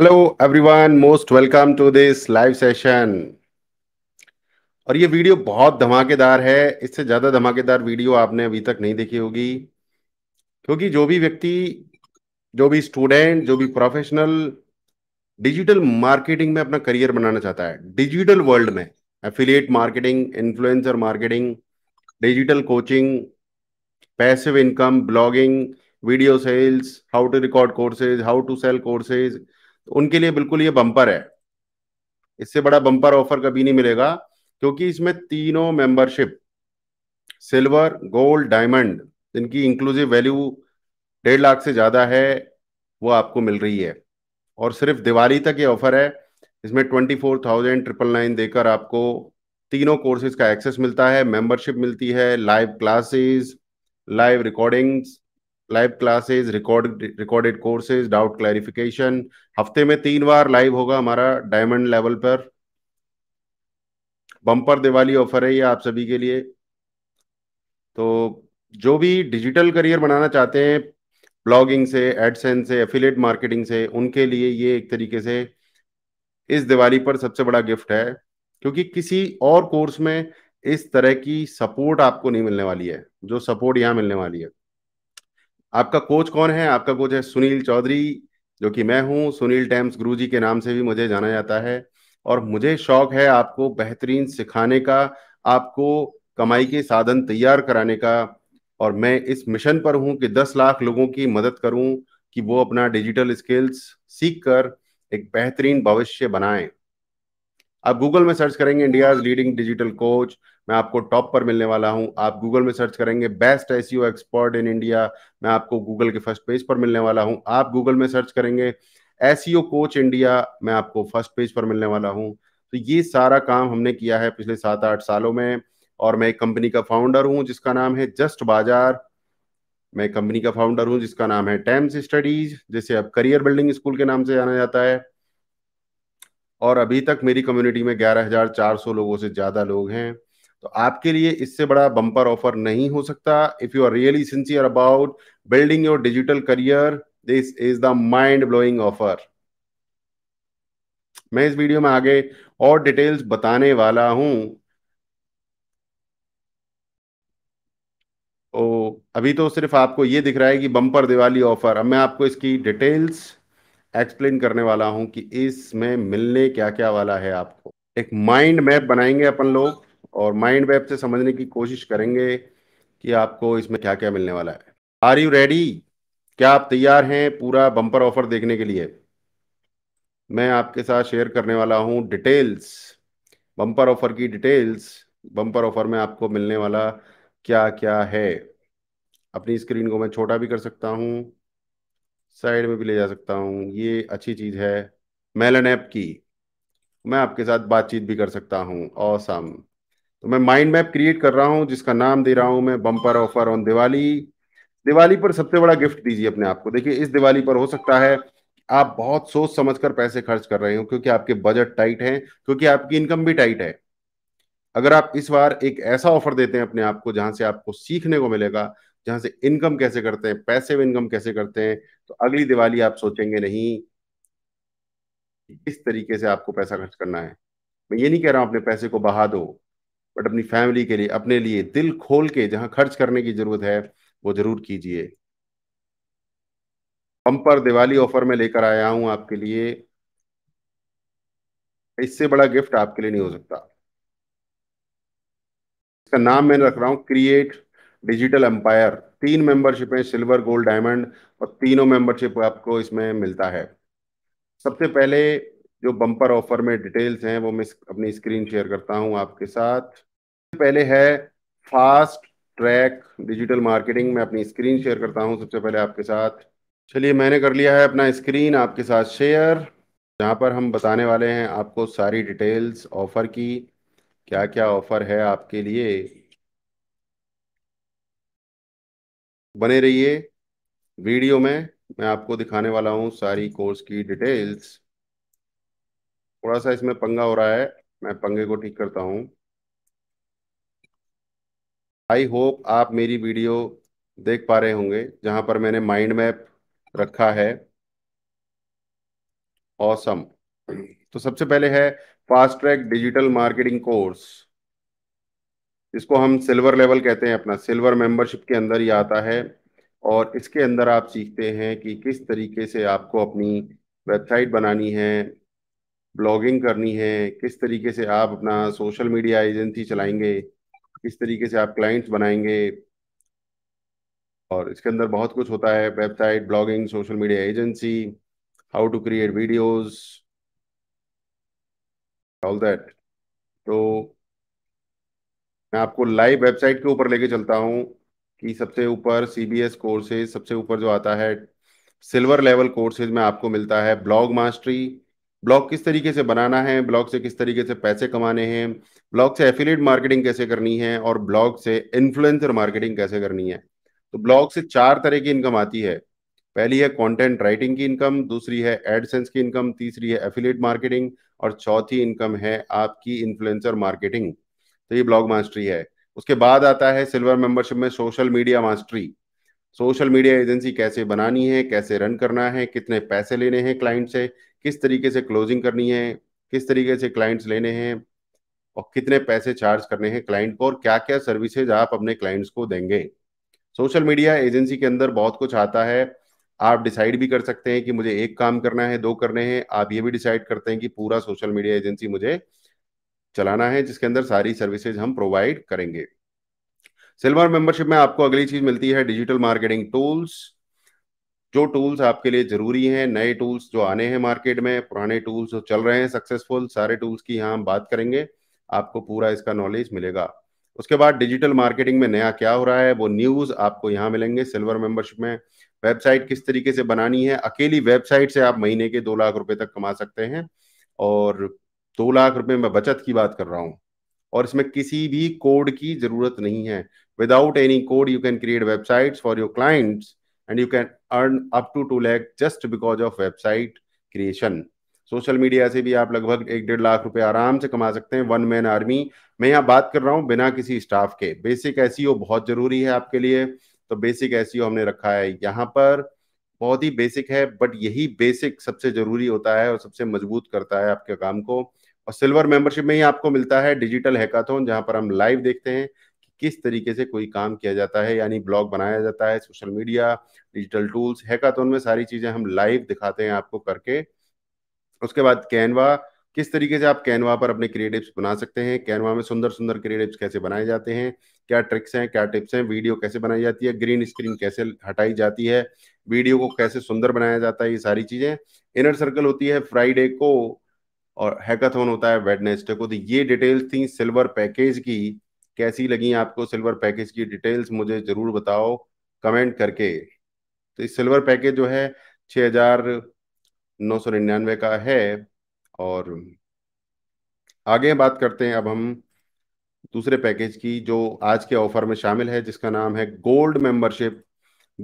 Hello everyone most welcome to this live session और ये video बहुत धमाकेदार है इससे ज़्यादा धमाकेदार वीडियो आपने अभी तक नहीं देखी होगी क्योंकि जो भी व्यक्ति जो भी स्टूडेंट जो भी प्रोफेशनल डिजिटल मार्केटिंग में अपना करियर बनाना चाहता है डिजिटल वर्ल्ड में affiliate marketing influencer marketing digital coaching passive income blogging video sales how to record courses how to sell courses उनके लिए बिल्कुल ये बम्पर है इससे बड़ा बम्पर ऑफर कभी नहीं मिलेगा क्योंकि इसमें तीनों मेंबरशिप सिल्वर गोल्ड डायमंड जिनकी इंक्लूसिव वैल्यू डेढ़ लाख से ज़्यादा है वो आपको मिल रही है और सिर्फ दिवाली तक ये ऑफर है इसमें twenty four thousand triple nine देकर आपको तीनों कोर्सेज का एक्सेस मिलता है मेंबरशिप मिलती है live classes live recordings live classes record recorded courses doubt clarification हफ्ते में तीन बार लाइव होगा हमारा डायमंड लेवल पर बम्पर दिवाली ऑफर है ये आप सभी के लिए तो जो भी डिजिटल करियर बनाना चाहते हैं ब्लॉगिंग से एडसेंस से एफिलेट मार्केटिंग से उनके लिए ये एक तरीके से इस दिवाली पर सबसे बड़ा गिफ्ट है क्योंकि किसी और कोर्स में इस तरह की सपोर्ट आपको नहीं मिलने वाली है जो सपोर्ट यहाँ मिलने वाली है आपका कोच कौन है आपका कोच है सुनील चौधरी जो कि मैं हूं सुनील टैम्स जी के नाम से भी मुझे जाना जाता है और मुझे शौक है आपको बेहतरीन सिखाने का आपको कमाई के साधन तैयार कराने का और मैं इस मिशन पर हूं कि 10 लाख लोगों की मदद करूं कि वो अपना डिजिटल स्किल्स सीख कर एक बेहतरीन भविष्य बनाएं आप गूगल में सर्च करेंगे इंडिया लीडिंग डिजिटल कोच मैं आपको टॉप पर मिलने वाला हूं आप गूगल में सर्च करेंगे best S e expert in India मैं आपको गूगल के फर्स्ट पेज पर मिलने वाला हूं आप गूगल में सर्च करेंगे एस e कोच इंडिया मैं आपको फर्स्ट पेज पर मिलने वाला हूँ तो ये सारा काम हमने किया है पिछले सात आठ सालों में और मैं एक कंपनी का फाउंडर हूँ जिसका नाम है जस्ट बाजार मैं कंपनी का फाउंडर हूँ जिसका नाम है टेम्स स्टडीज जैसे अब करियर बिल्डिंग स्कूल के नाम से जाना जाता है और अभी तक मेरी कम्युनिटी में ग्यारह हजार चार सौ लोगों से ज्यादा लोग हैं तो आपके लिए इससे बड़ा बम्पर ऑफर नहीं हो सकता if you are really sincere about building your digital career this is the mind blowing offer मैं इस वीडियो में आगे और डिटेल्स बताने वाला हूं ओ, अभी तो सिर्फ आपको ये दिख रहा है कि बम्पर दिवाली ऑफर अब मैं आपको इसकी डिटेल्स एक्सप्लेन करने वाला हूं कि इसमें मिलने क्या क्या वाला है आपको एक माइंड मैप बनाएंगे अपन लोग और माइंड वेब से समझने की कोशिश करेंगे कि आपको इसमें क्या क्या मिलने वाला है आर यू रेडी क्या आप तैयार हैं पूरा बम्पर ऑफर देखने के लिए मैं आपके साथ शेयर करने वाला हूं डिटेल्स बम्पर ऑफर की डिटेल्स बम्पर ऑफर में आपको मिलने वाला क्या क्या है अपनी स्क्रीन को मैं छोटा भी कर सकता हूं साइड में भी ले जा सकता हूं ये अच्छी चीज़ है मेलन ऐप की मैं आपके साथ बातचीत भी कर सकता हूं औसम awesome. तो मैं माइंड मैप क्रिएट कर रहा हूँ जिसका नाम दे रहा हूँ मैं bumper offer on Diwali Diwali पर सबसे बड़ा गिफ्ट दीजिए अपने आप को देखिए इस दिवाली पर हो सकता है आप बहुत सोच समझ कर पैसे खर्च कर रहे हो क्योंकि आपके बजट टाइट है क्योंकि आपकी इनकम भी टाइट है अगर आप इस बार एक ऐसा ऑफर देते हैं अपने आप को जहां से आपको सीखने को मिलेगा जहां से इनकम कैसे करते हैं पैसे इनकम कैसे करते हैं तो अगली दिवाली आप सोचेंगे नहीं किस तरीके से आपको पैसा खर्च करना है मैं ये नहीं कह रहा हूं अपने पैसे को बहा दो बट अपनी फैमिली के लिए अपने लिए दिल खोल के जहां खर्च करने की जरूरत है वो जरूर कीजिए बम्पर दिवाली ऑफर में लेकर आया हूं आपके लिए इससे बड़ा गिफ्ट आपके लिए नहीं हो सकता इसका नाम मैंने रख रहा हूं क्रिएट डिजिटल एम्पायर तीन मेंबरशिप है सिल्वर गोल्ड डायमंड और तीनों मेंबरशिप आपको इसमें मिलता है सबसे पहले जो बम्पर ऑफर में डिटेल्स हैं वो मैं अपनी स्क्रीन शेयर करता हूं आपके साथ पहले है फास्ट ट्रैक डिजिटल मार्केटिंग में अपनी स्क्रीन शेयर करता हूं सबसे पहले आपके साथ चलिए मैंने कर लिया है अपना स्क्रीन आपके साथ शेयर जहां पर हम बताने वाले हैं आपको सारी डिटेल्स ऑफर की क्या क्या ऑफर है आपके लिए बने रहिए वीडियो में मैं आपको दिखाने वाला हूं सारी कोर्स की डिटेल्स थोड़ा सा इसमें पंगा हो रहा है मैं पंगे को ठीक करता हूं आई होप आप मेरी वीडियो देख पा रहे होंगे जहां पर मैंने माइंड मैप रखा है ऑसम awesome. तो सबसे पहले है fast track digital marketing course इसको हम सिल्वर लेवल कहते हैं अपना सिल्वर मेंबरशिप के अंदर ही आता है और इसके अंदर आप सीखते हैं कि किस तरीके से आपको अपनी वेबसाइट बनानी है ब्लॉगिंग करनी है किस तरीके से आप अपना सोशल मीडिया एजेंसी चलाएंगे किस तरीके से आप क्लाइंट्स बनाएंगे और इसके अंदर बहुत कुछ होता है website blogging social media agency how to create videos all that तो मैं आपको लाइव वेबसाइट के ऊपर लेके चलता हूँ कि सबसे ऊपर सी बी एस कोर्सेज सबसे ऊपर जो आता है सिल्वर लेवल कोर्सेज में आपको मिलता है ब्लॉग मास्टरी ब्लॉग किस तरीके से बनाना है ब्लॉग से किस तरीके से पैसे कमाने हैं ब्लॉग से एफिलेट मार्केटिंग कैसे करनी है और ब्लॉग से इन्फ्लुएंसर मार्केटिंग कैसे करनी है तो ब्लॉग से चार तरह की इनकम आती है पहली है कंटेंट राइटिंग की इनकम दूसरी है एडसेंस की इनकम तीसरी है एफिलेट मार्केटिंग और चौथी इनकम है आपकी इन्फ्लुएंसर मार्केटिंग तो ये ब्लॉग मास्टरी है उसके बाद आता है सिल्वर मेंबरशिप में social media mastery social media agency कैसे बनानी है कैसे रन करना है कितने पैसे लेने हैं क्लाइंट से किस तरीके से क्लोजिंग करनी है किस तरीके से क्लाइंट्स लेने हैं और कितने पैसे चार्ज करने हैं क्लाइंट को और क्या क्या सर्विसेज आप अपने क्लाइंट्स को देंगे सोशल मीडिया एजेंसी के अंदर बहुत कुछ आता है आप डिसाइड भी कर सकते हैं कि मुझे एक काम करना है दो करने हैं आप ये भी डिसाइड करते हैं कि पूरा सोशल मीडिया एजेंसी मुझे चलाना है जिसके अंदर सारी सर्विसेज हम प्रोवाइड करेंगे सिल्वर मेंबरशिप में आपको अगली चीज मिलती है डिजिटल मार्केटिंग टूल्स जो टूल्स आपके लिए ज़रूरी हैं नए टूल्स जो आने हैं मार्केट में पुराने टूल्स जो चल रहे हैं सक्सेसफुल सारे टूल्स की यहाँ हम बात करेंगे आपको पूरा इसका नॉलेज मिलेगा उसके बाद डिजिटल मार्केटिंग में नया क्या हो रहा है वो न्यूज़ आपको यहाँ मिलेंगे सिल्वर मेंबरशिप में वेबसाइट किस तरीके से बनानी है अकेली वेबसाइट से आप महीने के दो लाख रुपए तक कमा सकते हैं और दो लाख रुपए में बचत की बात कर रहा हूँ और इसमें किसी भी कोड की जरूरत नहीं है without any code you can create websites for your clients and you can earn up to two lakh just because of website creation social media से भी आप लगभग एक डेढ़ लाख रुपए आराम से कमा सकते हैं वन मैन आर्मी मैं यहाँ बात कर रहा हूँ बिना किसी स्टाफ के बेसिक एस e बहुत जरूरी है आपके लिए तो बेसिक एस e हमने रखा है यहाँ पर बहुत ही बेसिक है बट यही बेसिक सबसे जरूरी होता है और सबसे मजबूत करता है आपके काम को और सिल्वर मेंबरशिप में ही आपको मिलता है डिजिटल हैकाथोन जहां पर हम लाइव देखते हैं किस तरीके से कोई काम किया जाता है यानी ब्लॉग बनाया जाता है सोशल मीडिया डिजिटल टूल्स तो में सारी चीजें हम लाइव दिखाते हैं आपको करके उसके बाद कैनवा किस तरीके से आप कैनवा पर अपने क्रिएटिव्स बना सकते हैं कैनवा में सुंदर सुंदर क्रिएटिव्स कैसे बनाए जाते हैं क्या ट्रिक्स हैं क्या टिप्स हैं वीडियो कैसे बनाई जाती है ग्रीन स्क्रीन कैसे हटाई जाती है वीडियो को कैसे सुंदर बनाया जाता है ये सारी चीज़ें इनर सर्कल होती है फ्राइडे को और हैकाथोन होता है वेडनेसडे को तो ये डिटेल्स थी सिल्वर पैकेज की कैसी लगी आपको सिल्वर पैकेज की डिटेल्स मुझे ज़रूर बताओ कमेंट करके तो इस सिल्वर पैकेज जो है छः हजार नौ सौ निन्यानवे का है और आगे बात करते हैं अब हम दूसरे पैकेज की जो आज के ऑफर में शामिल है जिसका नाम है गोल्ड मेंबरशिप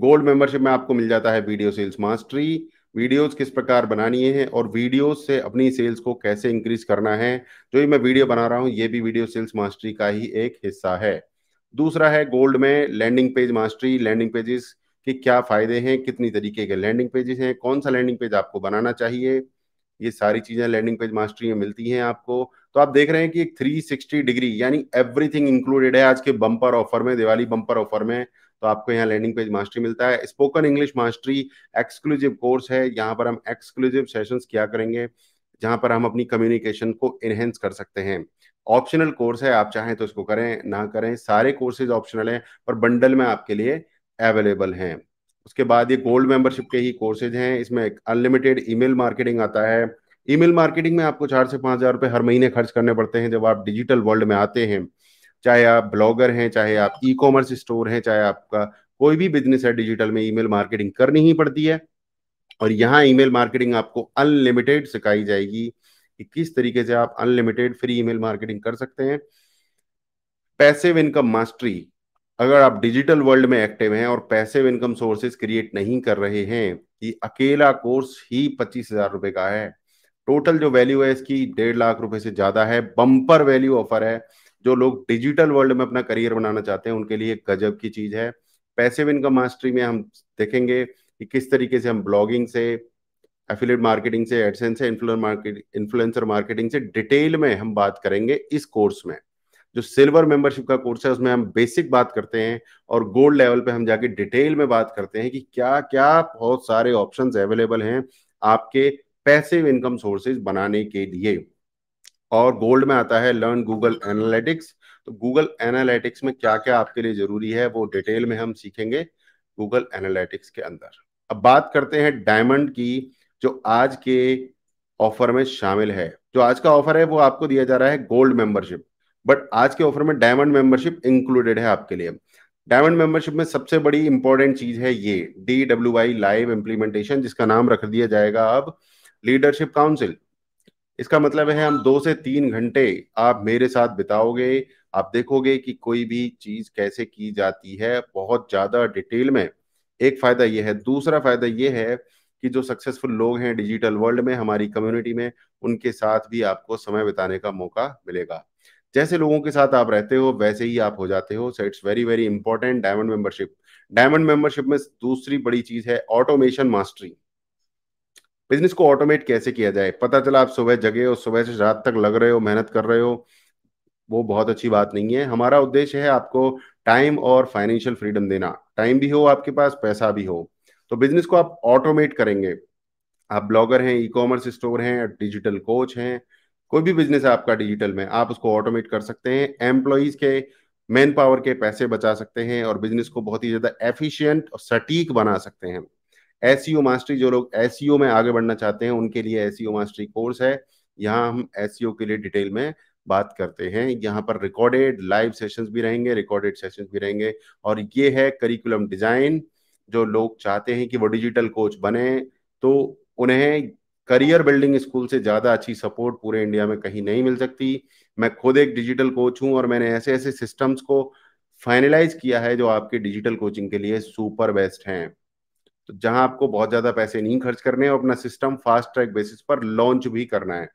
गोल्ड मेंबरशिप में आपको मिल जाता है वीडियो सेल्स मास्टरी वीडियोस किस प्रकार बनानी है और वीडियोस से अपनी सेल्स को कैसे इंक्रीज करना है जो ही मैं वीडियो बना रहा हूँ ये भी वीडियो सेल्स मास्टरी का ही एक हिस्सा है दूसरा है गोल्ड में landing page mastery landing pages के क्या फायदे हैं कितनी तरीके के लैंडिंग पेजेस हैं कौन सा लैंडिंग पेज आपको बनाना चाहिए ये सारी चीजें लैंडिंग पेज मास्टरी में मिलती हैं आपको तो आप देख रहे हैं कि एक 360 डिग्री यानी एवरीथिंग इंक्लूडेड है आज के बम्पर ऑफर में दिवाली बम्पर ऑफर में तो आपको यहाँ लैंडिंग पेज मास्टरी मिलता है spoken English mastery exclusive course है यहाँ पर हम एक्सक्लूसिव सेशंस किया करेंगे जहाँ पर हम अपनी कम्युनिकेशन को इनहेंस कर सकते हैं ऑप्शनल कोर्स है आप चाहें तो इसको करें ना करें सारे कोर्सेज ऑप्शनल हैं पर बंडल में आपके लिए अवेलेबल हैं उसके बाद ये गोल्ड मेंबरशिप के ही कोर्सेज हैं इसमें अनलिमिटेड ईमेल मार्केटिंग आता है ईमेल मार्केटिंग में आपको चार से पाँच हज़ार रुपये हर महीने खर्च करने पड़ते हैं जब आप डिजिटल वर्ल्ड में आते हैं चाहे आप ब्लॉगर हैं चाहे आप ई कॉमर्स स्टोर हैं चाहे आपका कोई भी बिजनेस है डिजिटल में ईमेल मार्केटिंग करनी ही पड़ती है और यहाँ ईमेल मार्केटिंग आपको अनलिमिटेड सिखाई जाएगी कि किस तरीके से आप अनलिमिटेड फ्री ईमेल मार्केटिंग कर सकते हैं पैसिव इनकम मास्टरी अगर आप डिजिटल वर्ल्ड में एक्टिव हैं और पैसिव इनकम सोर्सेज क्रिएट नहीं कर रहे हैं ये अकेला कोर्स ही पच्चीस हजार रुपए का है टोटल जो वैल्यू है इसकी डेढ़ लाख रुपए से ज्यादा है बम्पर वैल्यू ऑफर है जो लोग डिजिटल वर्ल्ड में अपना करियर बनाना चाहते हैं उनके लिए गजब की चीज है पैसिव इनकम मास्टरी में हम देखेंगे कि किस तरीके से हम ब्लॉगिंग से एफिलेट मार्केटिंग से एडसेंस से इन्फ्लुएंसर मार्केटिंग से डिटेल में हम बात करेंगे इस कोर्स में जो सिल्वर मेंबरशिप का कोर्स है उसमें हम बेसिक बात करते हैं और गोल्ड लेवल पे हम जाके डिटेल में बात करते हैं कि क्या क्या बहुत सारे ऑप्शंस अवेलेबल हैं आपके पैसिव इनकम सोर्सेज बनाने के लिए और गोल्ड में आता है लर्न गूगल एनालिटिक्स तो गूगल एनालिटिक्स में क्या क्या आपके लिए जरूरी है वो डिटेल में हम सीखेंगे गूगल एनालिटिक्स के अंदर अब बात करते हैं डायमंड की जो आज के ऑफर में शामिल है जो आज का ऑफर है वो आपको दिया जा रहा है गोल्ड मेंबरशिप बट आज के ऑफर में डायमंड मेंबरशिप इंक्लूडेड है आपके लिए डायमंड मेंबरशिप में सबसे बड़ी इंपॉर्टेंट चीज है ये D W I live implementation जिसका नाम रख दिया जाएगा अब लीडरशिप काउंसिल इसका मतलब है हम दो से तीन घंटे आप मेरे साथ बिताओगे आप देखोगे कि कोई भी चीज कैसे की जाती है बहुत ज्यादा डिटेल में एक फायदा यह है दूसरा फायदा यह है कि जो सक्सेसफुल लोग हैं डिजिटल वर्ल्ड में हमारी कम्युनिटी में उनके साथ भी आपको समय बिताने का मौका मिलेगा जैसे लोगों के साथ आप रहते हो वैसे ही आप हो जाते हो so it's very very important diamond membership diamond membership में दूसरी बड़ी चीज है ऑटोमेशन मास्टरी बिजनेस को ऑटोमेट कैसे किया जाए पता चला आप सुबह जगे हो सुबह से रात तक लग रहे हो मेहनत कर रहे हो वो बहुत अच्छी बात नहीं है हमारा उद्देश्य है आपको टाइम और फाइनेंशियल फ्रीडम देना टाइम भी हो आपके पास पैसा भी हो तो बिजनेस को आप ऑटोमेट करेंगे आप ब्लॉगर हैं ई कॉमर्स स्टोर हैं डिजिटल कोच हैं कोई भी बिजनेस है आपका डिजिटल में आप उसको ऑटोमेट कर सकते हैं एम्प्लॉयज के मैन पावर के पैसे बचा सकते हैं और बिजनेस को बहुत ही ज्यादा एफिशिएंट और सटीक बना सकते हैं एस e मास्टरी जो लोग एस e में आगे बढ़ना चाहते हैं उनके लिए एस e मास्टरी कोर्स है यहाँ हम एस के लिए डिटेल में बात करते हैं यहाँ पर रिकॉर्डेड लाइव सेशंस भी रहेंगे रिकॉर्डेड सेशंस भी रहेंगे और ये है करिकुलम डिजाइन जो लोग चाहते हैं कि वो डिजिटल कोच बने तो उन्हें करियर बिल्डिंग स्कूल से ज़्यादा अच्छी सपोर्ट पूरे इंडिया में कहीं नहीं मिल सकती मैं खुद एक डिजिटल कोच हूँ और मैंने ऐसे ऐसे सिस्टम्स को फाइनलाइज किया है जो आपके डिजिटल कोचिंग के लिए सुपर बेस्ट हैं तो जहां आपको बहुत ज्यादा पैसे नहीं खर्च करने और अपना सिस्टम फास्ट ट्रैक बेसिस पर लॉन्च भी करना है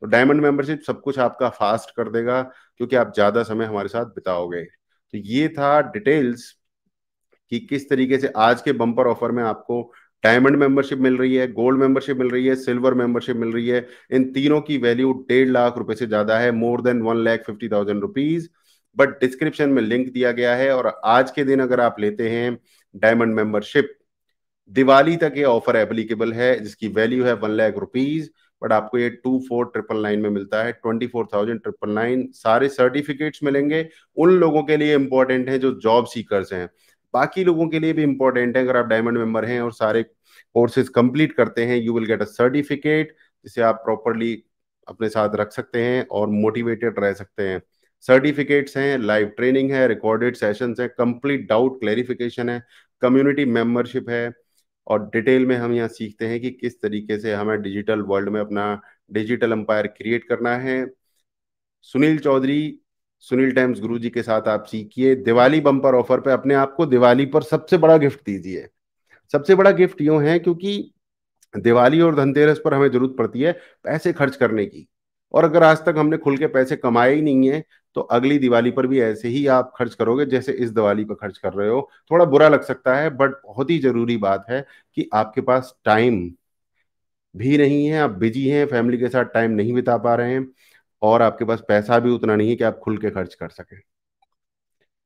तो डायमंड मेंबरशिप सब कुछ आपका फास्ट कर देगा क्योंकि आप ज्यादा समय हमारे साथ बिताओगे तो ये था डिटेल्स कि किस तरीके से आज के बम्पर ऑफर में आपको डायमंड मेंबरशिप मिल रही है गोल्ड मेंबरशिप मिल रही है सिल्वर मेंबरशिप मिल रही है इन तीनों की वैल्यू डेढ़ लाख रुपए से ज्यादा है more than one lakh fifty thousand rupees but description में लिंक दिया गया है और आज के दिन अगर आप लेते हैं डायमंड मेंबरशिप दिवाली तक ये ऑफर एप्लीकेबल है जिसकी वैल्यू है वन लाख रुपीज बट आपको ये टू फोर ट्रिपल नाइन में मिलता है twenty four thousand triple nine सारे सर्टिफिकेट्स मिलेंगे उन लोगों के लिए इंपॉर्टेंट है जो जॉब सीकर्स हैं बाकी लोगों के लिए भी इंपॉर्टेंट है अगर आप डायमंड मेंबर हैं और सारे कोर्सेज कंप्लीट करते हैं you will get a certificate जिसे आप प्रॉपरली अपने साथ रख सकते हैं और मोटिवेटेड रह सकते हैं सर्टिफिकेट्स हैं लाइव ट्रेनिंग है रिकॉर्डेड सेशंस हैं कंप्लीट डाउट क्लेरिफिकेशन है कम्युनिटी मेंबरशिप है और डिटेल में हम यहाँ सीखते हैं कि किस तरीके से हमें डिजिटल वर्ल्ड में अपना डिजिटल एम्पायर क्रिएट करना है सुनील चौधरी सुनील टाइम्स गुरु जी के साथ आप सीखिए दिवाली बम्पर ऑफर पे अपने आप को दिवाली पर सबसे बड़ा गिफ्ट दीजिए सबसे बड़ा गिफ्ट यूँ है क्योंकि दिवाली और धनतेरस पर हमें जरूरत पड़ती है पैसे खर्च करने की और अगर आज तक हमने खुल के पैसे कमाए ही नहीं है तो अगली दिवाली पर भी ऐसे ही आप खर्च करोगे जैसे इस दिवाली पर खर्च कर रहे हो थोड़ा बुरा लग सकता है बट बहुत ही जरूरी बात है कि आपके पास टाइम भी नहीं है आप बिजी हैं फैमिली के साथ टाइम नहीं बिता पा रहे हैं और आपके पास पैसा भी उतना नहीं है कि आप खुल के खर्च कर सकें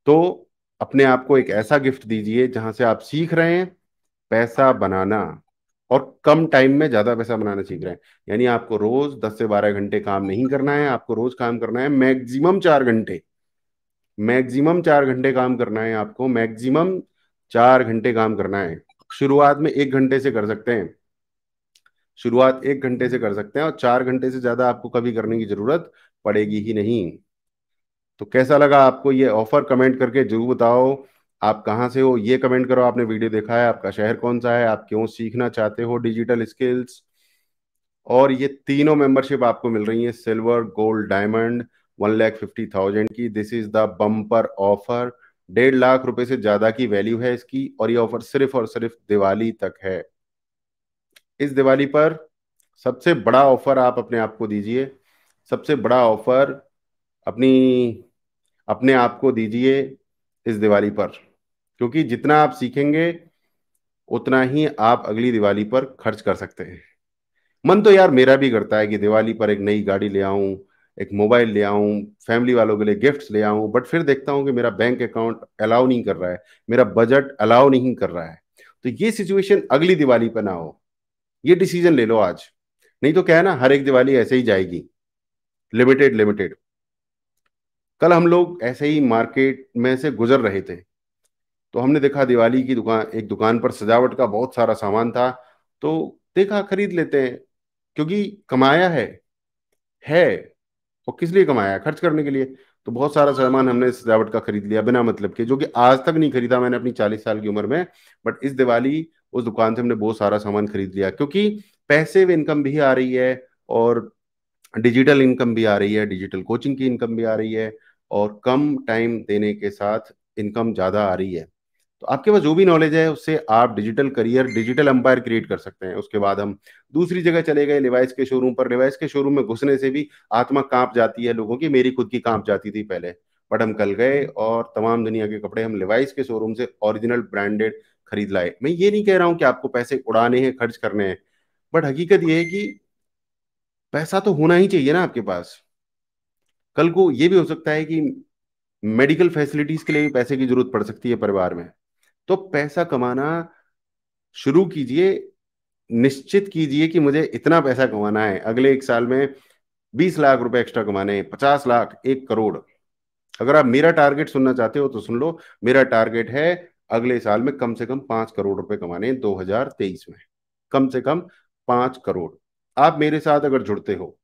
तो अपने आप को एक ऐसा गिफ्ट दीजिए जहां से आप सीख रहे हैं पैसा बनाना और कम टाइम में ज्यादा पैसा बनाना सीख रहे हैं यानी आपको रोज दस से बारह घंटे काम नहीं करना है आपको रोज काम करना है मैक्सिमम चार घंटे मैक्सिमम चार घंटे काम करना है आपको मैक्सिमम चार घंटे काम करना है शुरुआत में एक घंटे से कर सकते हैं शुरुआत एक घंटे से कर सकते हैं और चार घंटे से ज्यादा आपको कभी करने की जरूरत पड़ेगी ही नहीं तो कैसा लगा आपको ये ऑफर कमेंट करके जरूर बताओ आप कहाँ से हो ये कमेंट करो आपने वीडियो देखा है आपका शहर कौन सा है आप क्यों सीखना चाहते हो डिजिटल स्किल्स और ये तीनों मेंबरशिप आपको मिल रही है silver gold diamond one lakh fifty thousand की this is the bumper offer डेढ़ लाख रुपए से ज्यादा की वैल्यू है इसकी और ये ऑफर सिर्फ और सिर्फ दिवाली तक है इस दिवाली पर सबसे बड़ा ऑफर आप अपने आप को दीजिए सबसे बड़ा ऑफर अपनी अपने आप को दीजिए इस दिवाली पर क्योंकि जितना आप सीखेंगे उतना ही आप अगली दिवाली पर खर्च कर सकते हैं मन तो यार मेरा भी करता है कि दिवाली पर एक नई गाड़ी ले आऊं एक मोबाइल ले आऊं फैमिली वालों के लिए गिफ्ट्स ले आऊं बट फिर देखता हूं कि मेरा बैंक अकाउंट अलाउ नहीं कर रहा है मेरा बजट अलाउ नहीं कर रहा है तो ये सिचुएशन अगली दिवाली पर ना हो ये डिसीजन ले लो आज नहीं तो क्या ना हर एक दिवाली ऐसे ही जाएगी लिमिटेड लिमिटेड कल हम लोग ऐसे ही मार्केट में से गुजर रहे थे तो हमने देखा दिवाली की दुकान एक दुकान पर सजावट का बहुत सारा सामान था तो देखा खरीद लेते हैं क्योंकि कमाया है है और किस लिए कमाया है खर्च करने के लिए तो बहुत सारा सामान हमने सजावट का खरीद लिया बिना मतलब के जो कि आज तक नहीं खरीदा मैंने अपनी चालीस साल की उम्र में बट इस दिवाली उस दुकान से हमने बहुत सारा सामान खरीद लिया क्योंकि पैसे वे इनकम भी आ रही है और डिजिटल इनकम भी आ रही है डिजिटल कोचिंग की इनकम भी आ रही है और कम टाइम देने के साथ इनकम ज़्यादा आ रही है तो आपके पास जो भी नॉलेज है उससे आप digital career digital empire create कर सकते हैं उसके बाद हम दूसरी जगह चले गए लिवाइस के शोरूम पर लिवाइस के शोरूम में घुसने से भी आत्मा कांप जाती है लोगों की मेरी खुद की कांप जाती थी पहले बट हम कल गए और तमाम दुनिया के कपड़े हम लिवाइस के शोरूम से ओरिजिनल ब्रांडेड खरीद लाए मैं ये नहीं कह रहा हूं कि आपको पैसे उड़ाने हैं खर्च करने हैं बट हकीकत ये है कि पैसा तो होना ही चाहिए ना आपके पास कल को ये भी हो सकता है कि मेडिकल फैसिलिटीज के लिए भी पैसे की जरूरत पड़ सकती है परिवार में तो पैसा कमाना शुरू कीजिए निश्चित कीजिए कि मुझे इतना पैसा कमाना है अगले एक साल में बीस लाख रुपए एक्स्ट्रा कमाने हैं पचास लाख एक करोड़ अगर आप मेरा टारगेट सुनना चाहते हो तो सुन लो मेरा टारगेट है अगले साल में कम से कम पांच करोड़ रुपए कमाने दो हजार तेईस में कम से कम पांच करोड़ आप मेरे साथ अगर जुड़ते हो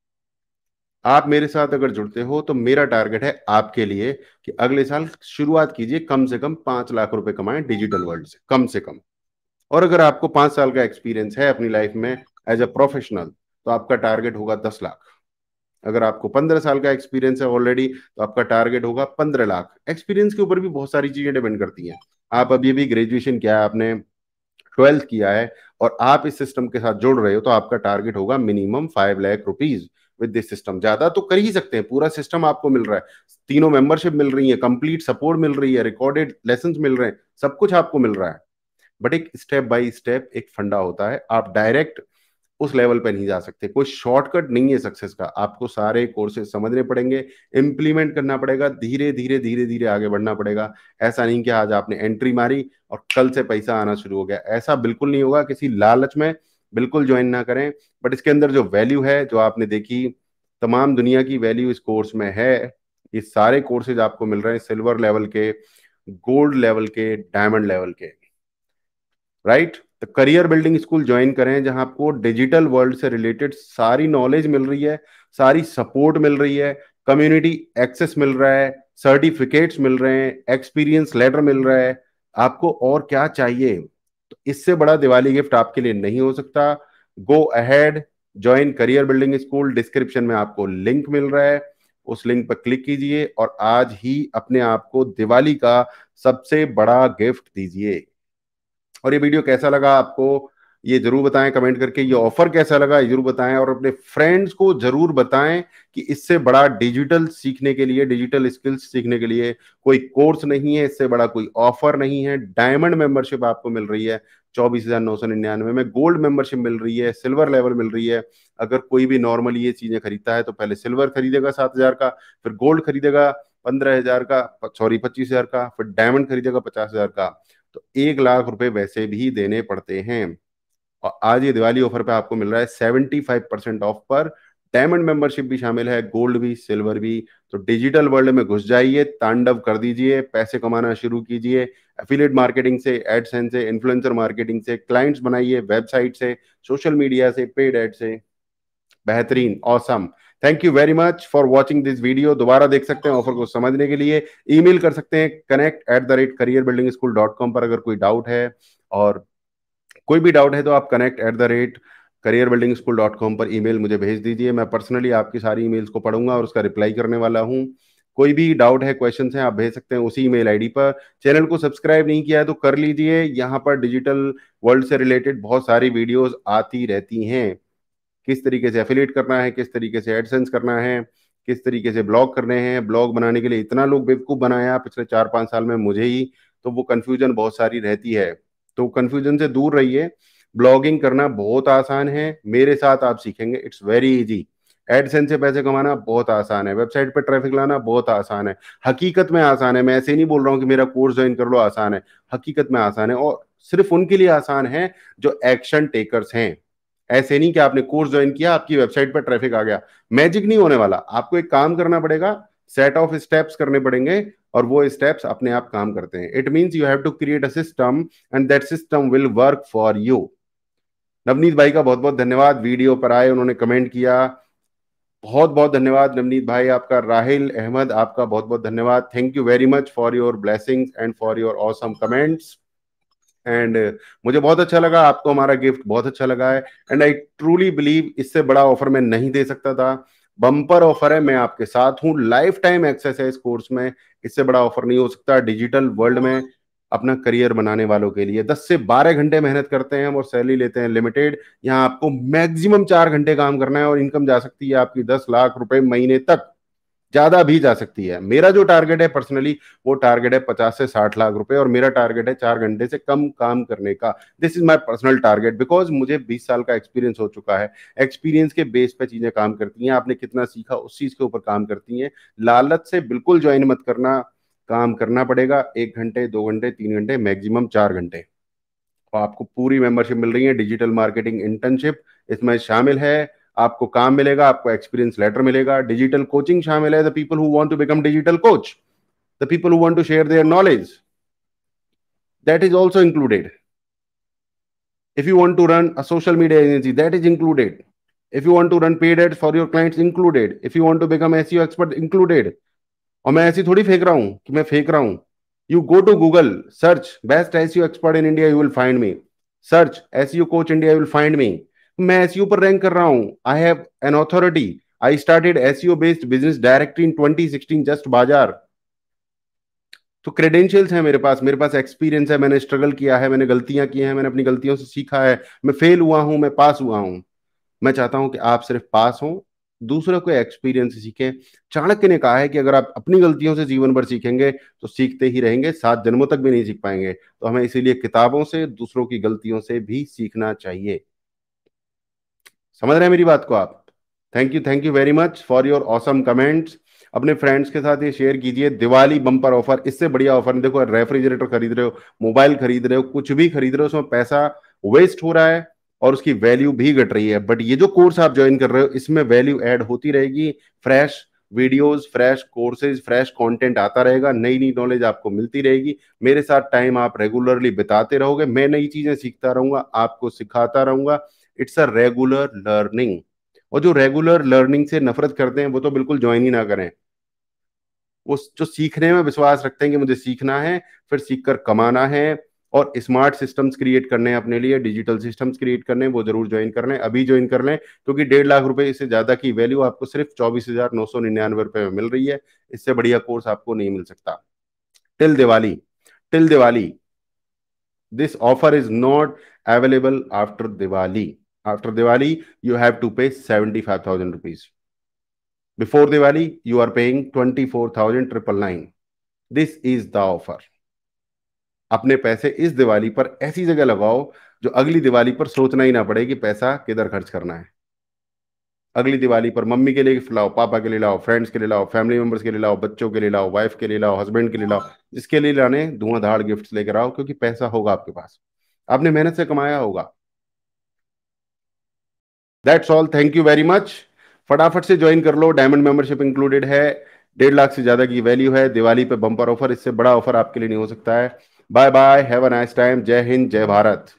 आप मेरे साथ अगर जुड़ते हो तो मेरा टारगेट है आपके लिए कि अगले साल शुरुआत कीजिए कम से कम पांच लाख रुपए कमाएं डिजिटल वर्ल्ड से कम से कम और अगर आपको पांच साल का एक्सपीरियंस है अपनी लाइफ में एज अ प्रोफेशनल तो आपका टारगेट होगा दस लाख अगर आपको पंद्रह साल का एक्सपीरियंस है ऑलरेडी तो आपका टारगेट होगा पंद्रह लाख एक्सपीरियंस के ऊपर भी बहुत सारी चीजें डिपेंड करती हैं आप अभी अभी ग्रेजुएशन किया है आपने ट्वेल्थ किया है और आप इस सिस्टम के साथ जुड़ रहे हो तो आपका टारगेट होगा minimum five lakh rupees with this system ज्यादा तो कर ही सकते हैं पूरा सिस्टम आपको मिल रहा है तीनों मेंबरशिप मिल रही है कंप्लीट सपोर्ट मिल रही है रिकॉर्डेड लेसन मिल रहे हैं सब कुछ आपको मिल रहा है बट एक स्टेप बाई स्टेप एक फंडा होता है आप डायरेक्ट उस लेवल पर नहीं जा सकते कोई शॉर्टकट नहीं है सक्सेस का आपको सारे कोर्सेज समझने पड़ेंगे इंप्लीमेंट करना पड़ेगा धीरे धीरे धीरे धीरे आगे बढ़ना पड़ेगा ऐसा नहीं कि आज आपने एंट्री मारी और कल से पैसा आना शुरू हो गया ऐसा बिल्कुल नहीं होगा किसी लालच में बिल्कुल ज्वाइन ना करें बट इसके अंदर जो वैल्यू है जो आपने देखी तमाम दुनिया की वैल्यू इस कोर्स में है ये सारे कोर्सेज आपको मिल रहे हैं सिल्वर लेवल के गोल्ड लेवल के डायमंड लेवल के राइट तो करियर बिल्डिंग स्कूल ज्वाइन करें जहां आपको डिजिटल वर्ल्ड से रिलेटेड सारी नॉलेज मिल रही है सारी सपोर्ट मिल रही है कम्युनिटी एक्सेस मिल रहा है सर्टिफिकेट्स मिल रहे हैं एक्सपीरियंस लेटर मिल रहा है आपको और क्या चाहिए इससे बड़ा दिवाली गिफ्ट आपके लिए नहीं हो सकता go ahead join career building school description में आपको लिंक मिल रहा है उस लिंक पर क्लिक कीजिए और आज ही अपने आप को दिवाली का सबसे बड़ा गिफ्ट दीजिए और ये वीडियो कैसा लगा आपको ये जरूर बताएं कमेंट करके ये ऑफर कैसा लगा जरूर बताएं और अपने फ्रेंड्स को जरूर बताएं कि इससे बड़ा डिजिटल सीखने के लिए डिजिटल स्किल्स सीखने के लिए कोई कोर्स नहीं है इससे बड़ा कोई ऑफर नहीं है डायमंड मेंबरशिप आपको मिल रही है चौबीस हजार नौ सौ निन्यानवे में गोल्ड मेंबरशिप मिल रही है सिल्वर लेवल मिल रही है अगर कोई भी नॉर्मली ये चीजें खरीदता है तो पहले सिल्वर खरीदेगा सात हजार का फिर गोल्ड खरीदेगा पंद्रह हजार का सॉरी पच्चीस हजार का फिर डायमंड खरीदेगा पचास हजार का तो एक लाख रुपए वैसे भी देने पड़ते हैं और आज ये दिवाली ऑफर पे आपको मिल रहा है सेवेंटी फाइव परसेंट ऑफ पर डायमंड मेंबरशिप भी शामिल है गोल्ड भी सिल्वर भी तो डिजिटल वर्ल्ड में घुस जाइए तांडव कर दीजिए पैसे कमाना शुरू कीजिए एफिलेट मार्केटिंग से एडसेंस से इन्फ्लुएंसर मार्केटिंग से क्लाइंट्स बनाइए वेबसाइट से सोशल मीडिया से पेड एड से बेहतरीन awesome thank you very much for watching this video दोबारा देख सकते हैं ऑफर को समझने के लिए ईमेल कर सकते हैं connect at the rate career building school dot com पर अगर कोई डाउट है और कोई भी डाउट है तो आप connect at the rate career building school dot com पर ईमेल मुझे भेज दीजिए मैं पर्सनली आपकी सारी ईमेल्स को पढ़ूंगा और उसका रिप्लाई करने वाला हूँ कोई भी डाउट है क्वेश्चन है आप भेज सकते हैं उसी ईमेल आईडी पर चैनल को सब्सक्राइब नहीं किया है तो कर लीजिए यहाँ पर डिजिटल वर्ल्ड से रिलेटेड बहुत सारी वीडियोस आती रहती हैं किस तरीके से एफिलेट करना है किस तरीके से एडसेंस करना है किस तरीके से ब्लॉग करने हैं ब्लॉग बनाने के लिए इतना लोग बेवकूफ़ बनाया पिछले चार पाँच साल में मुझे ही तो वो कन्फ्यूजन बहुत सारी रहती है तो कंफ्यूजन से दूर रहिए ब्लॉगिंग करना बहुत आसान है मेरे साथ आप सीखेंगे इट्स वेरी इजी एडसेंस से पैसे कमाना बहुत आसान है वेबसाइट पर ट्रैफिक लाना बहुत आसान है हकीकत में आसान है मैं ऐसे नहीं बोल रहा हूँ कि मेरा कोर्स ज्वाइन कर लो आसान है हकीकत में आसान है और सिर्फ उनके लिए आसान है जो एक्शन टेकर्स हैं ऐसे नहीं कि आपने कोर्स ज्वाइन किया आपकी वेबसाइट पर ट्रैफिक आ गया मैजिक नहीं होने वाला आपको एक काम करना पड़ेगा सेट ऑफ स्टेप्स करने पड़ेंगे और वो स्टेप्स अपने आप काम करते हैं it means you have to create a system and that system will work for you Navneet भाई का बहुत बहुत धन्यवाद वीडियो पर आए उन्होंने कमेंट किया बहुत बहुत धन्यवाद नवनीत भाई आपका राहिल अहमद आपका बहुत बहुत धन्यवाद thank you very much for your blessing and for your awesome comments and मुझे बहुत अच्छा लगा आपको हमारा गिफ्ट बहुत अच्छा लगा है एंड आई ट्रूली बिलीव इससे बड़ा ऑफर मैं नहीं दे सकता था बम्पर ऑफर है मैं आपके साथ हूँ लाइफ टाइम एक्सरसाइज कोर्स में इससे बड़ा ऑफर नहीं हो सकता डिजिटल वर्ल्ड में अपना करियर बनाने वालों के लिए 10 से 12 घंटे मेहनत करते हैं हम और सैलरी लेते हैं लिमिटेड यहाँ आपको मैक्सिमम चार घंटे काम करना है और इनकम जा सकती है आपकी दस लाख रुपए महीने तक ज्यादा भी जा सकती है मेरा जो टारगेट है पर्सनली वो टारगेट है पचास से साठ लाख रुपए और मेरा टारगेट है चार घंटे से कम काम करने का this is my personal target because मुझे बीस साल का एक्सपीरियंस हो चुका है एक्सपीरियंस के बेस पे चीजें काम करती हैं आपने कितना सीखा उस चीज के ऊपर काम करती हैं लालच से बिल्कुल ज्वाइन मत करना काम करना पड़ेगा एक घंटे दो घंटे तीन घंटे मैक्सिमम चार घंटे और आपको पूरी मेंबरशिप मिल रही है डिजिटल मार्केटिंग इंटर्नशिप इसमें शामिल है आपको काम मिलेगा आपको एक्सपीरियंस लेटर मिलेगा डिजिटल कोचिंग शामिल है the people who want to become digital coach the people who want to share their knowledge that is also included if you want to run a social media agency that is included if you want to run paid ads for your clients included if you want to become seo expert included और मैं ऐसी थोड़ी फेंक रहा हूं कि मैं फेंक रहा हूं you go to Google search best S expert in India you will find me search S coach India will find me मैं एस पर रैंक कर रहा हूँ I have an authority I started S based business directory in twenty just बाजार तो credentials हैं मेरे पास मेरे पास एक्सपीरियंस है मैंने स्ट्रगल किया है मैंने गलतियां की हैं मैंने अपनी गलतियों से सीखा है मैं फेल हुआ हूं मैं पास हुआ हूं मैं चाहता हूं कि आप सिर्फ पास हो दूसरा कोई एक्सपीरियंस सीखें चाणक्य ने कहा है कि अगर आप अपनी गलतियों से जीवन भर सीखेंगे तो सीखते ही रहेंगे सात जन्मों तक भी नहीं सीख पाएंगे तो हमें इसीलिए किताबों से दूसरों की गलतियों से भी सीखना चाहिए समझ रहे हैं मेरी बात को आप thank you thank you very much for your awesome comments अपने फ्रेंड्स के साथ ये शेयर कीजिए दिवाली बम्पर ऑफर इससे बढ़िया ऑफर देखो रेफ्रिजरेटर खरीद रहे हो मोबाइल खरीद रहे हो कुछ भी खरीद रहे हो उसमें पैसा वेस्ट हो रहा है और उसकी वैल्यू भी घट रही है बट ये जो कोर्स आप ज्वाइन कर रहे हो इसमें वैल्यू ऐड होती रहेगी fresh videos fresh courses fresh content आता रहेगा नई नई नॉलेज आपको मिलती रहेगी मेरे साथ टाइम आप रेगुलरली बिताते रहोगे मैं नई चीजें सीखता रहूंगा आपको सिखाता रहूंगा इट्स अ रेगुलर लर्निंग और जो रेगुलर लर्निंग से नफरत करते हैं वो तो बिल्कुल ज्वाइन ही ना करें वो जो सीखने में विश्वास रखते हैं कि मुझे सीखना है फिर सीख कर कमाना है और स्मार्ट सिस्टम्स क्रिएट करने हैं अपने लिए डिजिटल सिस्टम्स क्रिएट करने वो जरूर ज्वाइन कर लें अभी ज्वाइन कर लें क्योंकि तो डेढ़ लाख रुपए से ज्यादा की वैल्यू आपको सिर्फ चौबीस हजार नौ सौ निन्यानवे रुपए में मिल रही है इससे बढ़िया कोर्स आपको नहीं मिल सकता till Diwali till Diwali this offer is not available after Diwali After Diwali, you have to pay 75,000 rupees. Before Diwali, you are paying nine This is the offer. अपने पैसे इस दिवाली पर ऐसी जगह लगाओ जो अगली दिवाली पर सोचना ही ना पड़े कि पैसा किधर खर्च करना है अगली दिवाली पर मम्मी के लिए लाओ पापा के लिए लाओ फ्रेंड्स के लिए लाओ फैमिली मेंबर्स के लिए लाओ बच्चों के लिए लाओ वाइफ के लिए लाओ हस्बैंड के लिए लाओ जिसके लिए लाने धुआंधार गिफ्ट्स लेकर आओ क्योंकि पैसा होगा आपके पास आपने मेहनत से कमाया होगा that's all thank you very much फटाफट से ज्वाइन कर लो डायमंड मेंबरशिप इंक्लूडेड है डेढ़ लाख से ज्यादा की वैल्यू है दिवाली पे बम्पर ऑफर इससे बड़ा ऑफर आपके लिए नहीं हो सकता है bye bye have a nice time जय हिंद जय भारत